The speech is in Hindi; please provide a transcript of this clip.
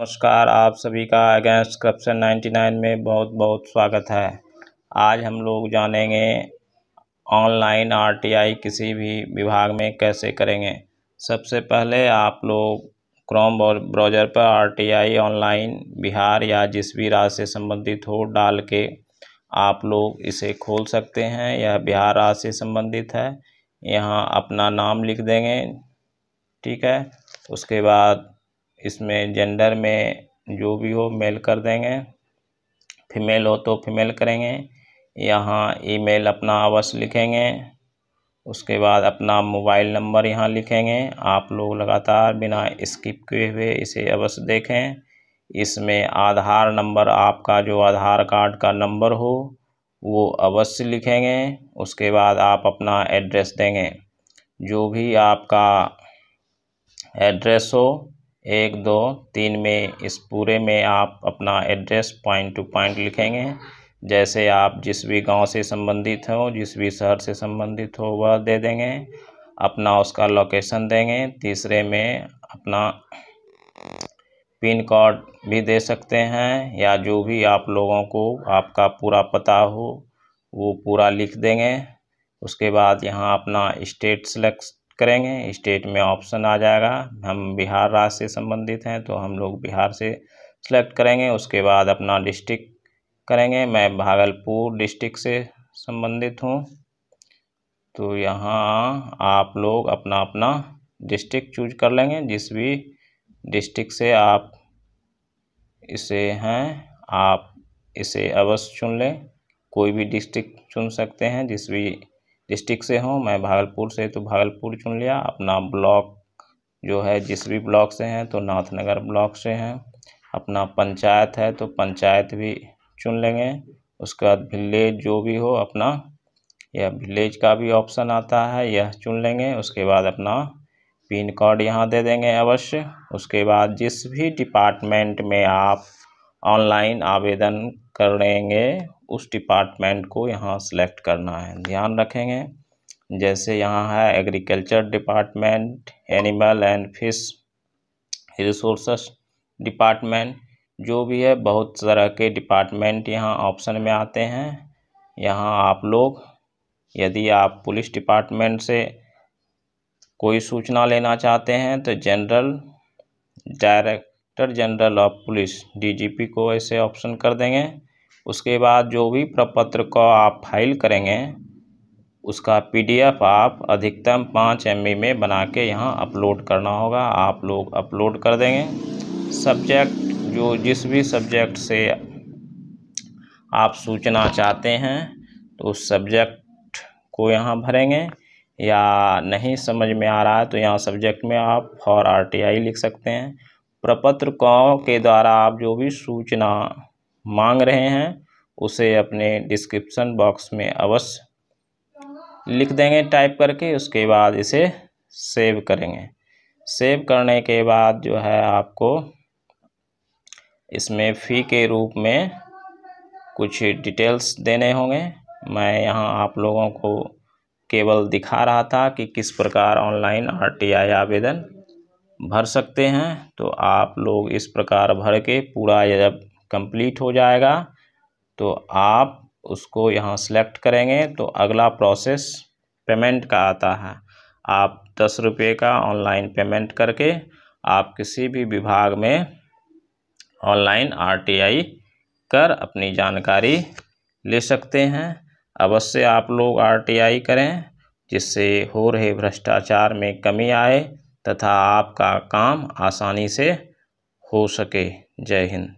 नमस्कार आप सभी का अगेंस्ट करप्शन 99 में बहुत बहुत स्वागत है आज हम लोग जानेंगे ऑनलाइन आरटीआई किसी भी विभाग में कैसे करेंगे सबसे पहले आप लोग क्रोम ब्राउज़र पर आरटीआई ऑनलाइन बिहार या जिस भी राज्य से संबंधित हो डाल के आप लोग इसे खोल सकते हैं यह बिहार राज्य से संबंधित है यहाँ अपना नाम लिख देंगे ठीक है उसके बाद इसमें जेंडर में जो भी हो मेल कर देंगे फीमेल हो तो फीमेल करेंगे यहाँ ईमेल अपना अवश्य लिखेंगे उसके बाद अपना मोबाइल नंबर यहाँ लिखेंगे आप लोग लगातार बिना स्किप किए हुए इसे अवश्य देखें इसमें आधार नंबर आपका जो आधार कार्ड का नंबर हो वो अवश्य लिखेंगे उसके बाद आप अपना एड्रेस देंगे जो भी आपका एड्रेस हो एक दो तीन में इस पूरे में आप अपना एड्रेस पॉइंट टू पॉइंट लिखेंगे जैसे आप जिस भी गांव से संबंधित हो जिस भी शहर से संबंधित हो वह दे देंगे अपना उसका लोकेशन देंगे तीसरे में अपना पिन कोड भी दे सकते हैं या जो भी आप लोगों को आपका पूरा पता हो वो पूरा लिख देंगे उसके बाद यहाँ अपना स्टेट सेलेक्ट करेंगे स्टेट में ऑप्शन आ जाएगा हम बिहार राज्य से संबंधित हैं तो हम लोग बिहार से सेलेक्ट करेंगे उसके बाद अपना डिस्ट्रिक्ट करेंगे मैं भागलपुर डिस्ट्रिक्ट से संबंधित हूँ तो यहाँ आप लोग अपना अपना डिस्ट्रिक्ट चूज कर लेंगे जिस भी डिस्ट्रिक्ट से आप इसे हैं आप इसे अवश्य चुन लें कोई भी डिस्ट्रिक्ट चुन सकते हैं जिस भी डिस्ट्रिक्ट से हूँ मैं भागलपुर से तो भागलपुर चुन लिया अपना ब्लॉक जो है जिस भी ब्लॉक से हैं तो नाथनगर ब्लॉक से हैं अपना पंचायत है तो पंचायत भी चुन लेंगे उसके बाद विलेज जो भी हो अपना यह विलेज का भी ऑप्शन आता है यह चुन लेंगे उसके बाद अपना पिन कोड यहाँ दे देंगे अवश्य उसके बाद जिस भी डिपार्टमेंट में आप ऑनलाइन आवेदन करेंगे उस डिपार्टमेंट को यहाँ सेलेक्ट करना है ध्यान रखेंगे जैसे यहाँ है agriculture department animal and fish resource department जो भी है बहुत तरह के डिपार्टमेंट यहाँ ऑप्शन में आते हैं यहाँ आप लोग यदि आप पुलिस डिपार्टमेंट से कोई सूचना लेना चाहते हैं तो general director general of police DGP को ऐसे ऑप्शन कर देंगे उसके बाद जो भी प्रपत्र को आप फाइल करेंगे उसका पीडीएफ आप अधिकतम पाँच एम में बना के यहाँ अपलोड करना होगा आप लोग अपलोड कर देंगे सब्जेक्ट जो जिस भी सब्जेक्ट से आप सूचना चाहते हैं तो उस सब्जेक्ट को यहाँ भरेंगे या नहीं समझ में आ रहा है तो यहाँ सब्जेक्ट में आप फॉर आरटीआई लिख सकते हैं प्रपत्र कौ के द्वारा आप जो भी सूचना मांग रहे हैं उसे अपने डिस्क्रिप्सन बॉक्स में अवश्य लिख देंगे टाइप करके उसके बाद इसे सेव करेंगे सेव करने के बाद जो है आपको इसमें फ़ी के रूप में कुछ डिटेल्स देने होंगे मैं यहाँ आप लोगों को केवल दिखा रहा था कि किस प्रकार ऑनलाइन आरटीआई आवेदन भर सकते हैं तो आप लोग इस प्रकार भर के पूरा जब कंप्लीट हो जाएगा तो आप उसको यहाँ सेलेक्ट करेंगे तो अगला प्रोसेस पेमेंट का आता है आप दस रुपये का ऑनलाइन पेमेंट करके आप किसी भी विभाग में ऑनलाइन आरटीआई कर अपनी जानकारी ले सकते हैं अवश्य आप लोग आरटीआई करें जिससे हो रहे भ्रष्टाचार में कमी आए तथा आपका काम आसानी से हो सके जय हिंद